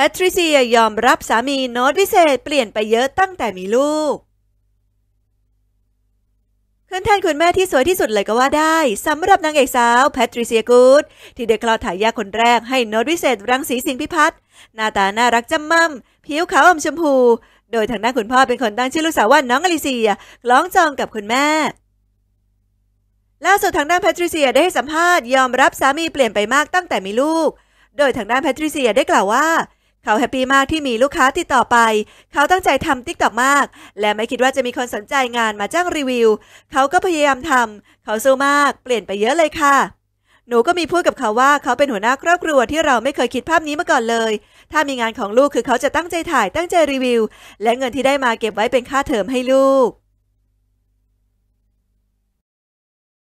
แพทริเซียยอมรับสามีโน้ตวิเศษ เปลี่ยนไปเยอะตั้งแต่มีลูก ขึ้นแทนคุณแม่ที่สวยที่สุดเลยก็ว่าได้สำหรับนางเอกสาวแพทริเซียกูด ที่ได้คลอดถ่ายยาคนแรกให้โน้ตวิเศษ รังสีสิงพิพัฒน์หน้าตาน่ารักจำมั่มผิวขาวอมชมพู โดยทางด้านคุณพ่อเป็นคนตั้งชื่อลูกสาวว่าน้องอลิเซียร้องจองกับคุณแม่ ล่าสุดทางด้านแพทริเซียได้ให้สัมภาษณ์ยอมรับสามีเปลี่ยนไปมากตั้งแต่มีลูก โดยทางด้านแพทริเซียได้กล่าวว่าเขาแฮปปี้มากที่มีลูกค้าติดต่อไปเขาตั้งใจทำติ๊กต็อกมาก และไม่คิดว่าจะมีคนสนใจงานมาจ้างรีวิว เขาก็พยายามทำเขาสู้มาก เปลี่ยนไปเยอะเลยค่ะ หนูก็มีพูดกับเขาว่าเขาเป็นหัวหน้าครอบครัวที่เราไม่เคยคิดภาพนี้มาก่อนเลย ถ้ามีงานของลูกคือเขาจะตั้งใจถ่ายตั้งใจรีวิว และเงินที่ได้มาเก็บไว้เป็นค่าเทอมให้ลูก